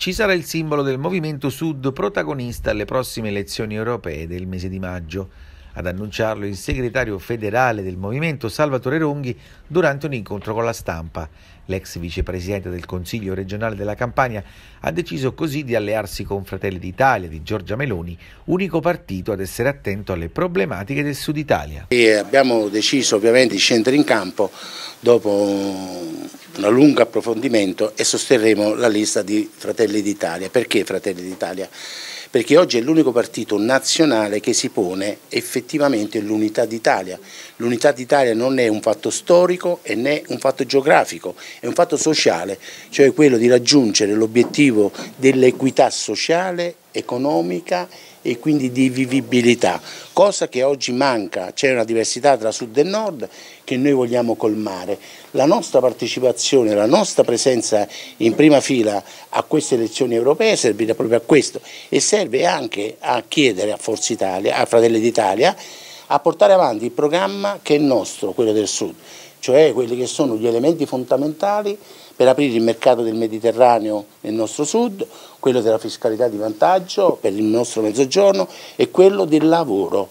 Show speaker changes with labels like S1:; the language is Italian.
S1: ci sarà il simbolo del Movimento Sud protagonista alle prossime elezioni europee del mese di maggio ad annunciarlo il segretario federale del movimento Salvatore Runghi durante un incontro con la stampa. L'ex vicepresidente del Consiglio regionale della Campania ha deciso così di allearsi con Fratelli d'Italia di Giorgia Meloni, unico partito ad essere attento alle problematiche del Sud Italia.
S2: E abbiamo deciso ovviamente di scendere in campo dopo un lungo approfondimento e sosterremo la lista di Fratelli d'Italia. Perché Fratelli d'Italia? perché oggi è l'unico partito nazionale che si pone effettivamente l'unità d'Italia. L'unità d'Italia non è un fatto storico e né un fatto geografico, è un fatto sociale, cioè quello di raggiungere l'obiettivo dell'equità sociale economica e quindi di vivibilità, cosa che oggi manca, c'è una diversità tra sud e nord che noi vogliamo colmare. La nostra partecipazione, la nostra presenza in prima fila a queste elezioni europee servirà proprio a questo e serve anche a chiedere a Forza Italia, a Fratelli d'Italia, a portare avanti il programma che è nostro, quello del Sud, cioè quelli che sono gli elementi fondamentali per aprire il mercato del Mediterraneo nel nostro Sud, quello della fiscalità di vantaggio per il nostro Mezzogiorno e quello del lavoro.